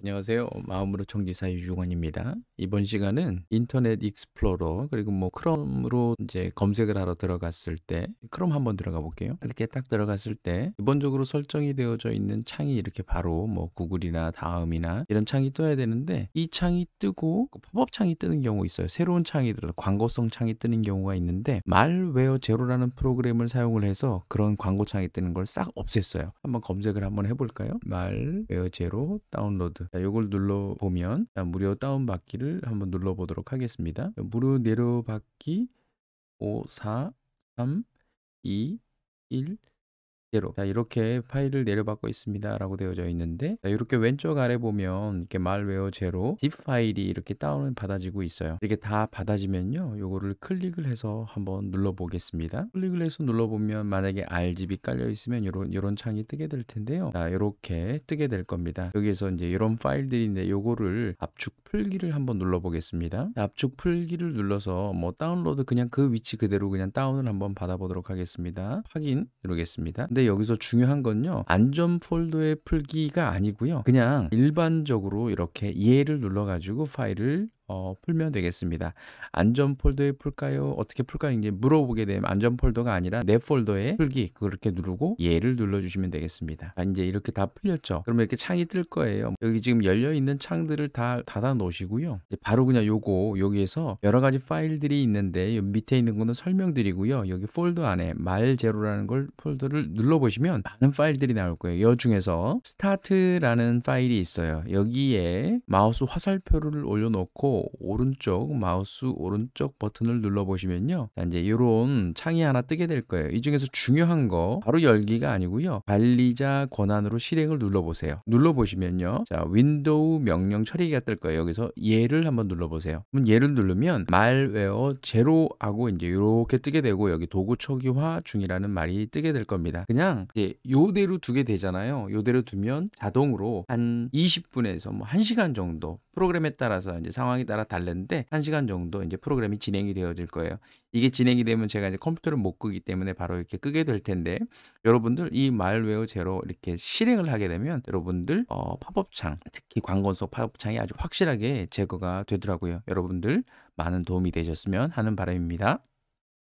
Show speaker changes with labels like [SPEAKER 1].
[SPEAKER 1] 안녕하세요. 마음으로 청기사의 유중원입니다. 이번 시간은 인터넷 익스플로러 그리고 뭐 크롬으로 이제 검색을 하러 들어갔을 때 크롬 한번 들어가 볼게요. 이렇게 딱 들어갔을 때 기본적으로 설정이 되어져 있는 창이 이렇게 바로 뭐 구글이나 다음이나 이런 창이 떠야 되는데 이 창이 뜨고 그 팝업 창이 뜨는 경우 있어요. 새로운 창이 들어 광고성 창이 뜨는 경우가 있는데 말웨어 제로라는 프로그램을 사용을 해서 그런 광고 창이 뜨는 걸 싹 없앴어요. 한번 검색을 한번 해볼까요? 말웨어 제로 다운로드 자, 요걸 눌러보면 자, 무료 다운받기를 한번 눌러보도록 하겠습니다. 무료 내려받기 5, 4, 3, 2, 1 예로 자 이렇게 파일을 내려받고 있습니다 라고 되어져 있는데 자, 이렇게 왼쪽 아래 보면 이렇게 말웨어 제로 zip 파일이 이렇게 다운을 받아지고 있어요 이렇게 다 받아지면요 요거를 클릭을 해서 한번 눌러 보겠습니다 클릭을 해서 눌러 보면 만약에 RGB 깔려 있으면 요런 요런 창이 뜨게 될 텐데요 자 요렇게 뜨게 될 겁니다 여기에서 이제 이런 파일들인데 요거를 압축 풀기를 한번 눌러 보겠습니다 압축 풀기를 눌러서 뭐 다운로드 그냥 그 위치 그대로 그냥 다운을 한번 받아 보도록 하겠습니다 확인 누르겠습니다 근데 여기서 중요한 건요. 안전 폴더의 풀기가 아니고요. 그냥 일반적으로 이렇게 예를 눌러가지고 파일을 어, 풀면 되겠습니다. 안전 폴더에 풀까요? 어떻게 풀까요? 이제 물어보게 되면 안전 폴더가 아니라 내 폴더에 풀기 그렇게 누르고 얘를 눌러주시면 되겠습니다. 아, 이제 이렇게 다 풀렸죠. 그러면 이렇게 창이 뜰 거예요. 여기 지금 열려 있는 창들을 다 닫아 놓으시고요. 바로 그냥 요거 여기에서 여러 가지 파일들이 있는데 밑에 있는 거는 설명드리고요. 여기 폴더 안에 말 제로라는 걸 폴더를 눌러보시면 많은 파일들이 나올 거예요. 여 중에서 스타트라는 파일이 있어요. 여기에 마우스 화살표를 올려놓고 오른쪽 마우스 오른쪽 버튼을 눌러 보시면요. 이제 이런 창이 하나 뜨게 될 거예요. 이 중에서 중요한 거 바로 열기가 아니고요. 관리자 권한으로 실행을 눌러 보세요. 눌러 보시면요. 자, 윈도우 명령 처리기가 뜰 거예요. 여기서 얘를 한번 눌러 보세요. 그럼 얘를 누르면 말웨어 제로하고 이제 이렇게 뜨게 되고 여기 도구 초기화 중이라는 말이 뜨게 될 겁니다. 그냥 이제 요대로 두게 되잖아요. 요대로 두면 자동으로 한 20분에서 뭐 1시간 정도 프로그램에 따라서 이제 상황이 따라 달랐는데 1시간 정도 이제 프로그램이 진행이 되어질 거예요. 이게 진행이 되면 제가 이제 컴퓨터를 못 끄기 때문에 바로 이렇게 끄게 될 텐데 여러분들 이 말웨어 제로 이렇게 실행을 하게 되면 여러분들 어, 팝업창 특히 광건속 팝업창이 아주 확실하게 제거가 되더라고요. 여러분들 많은 도움이 되셨으면 하는 바람입니다.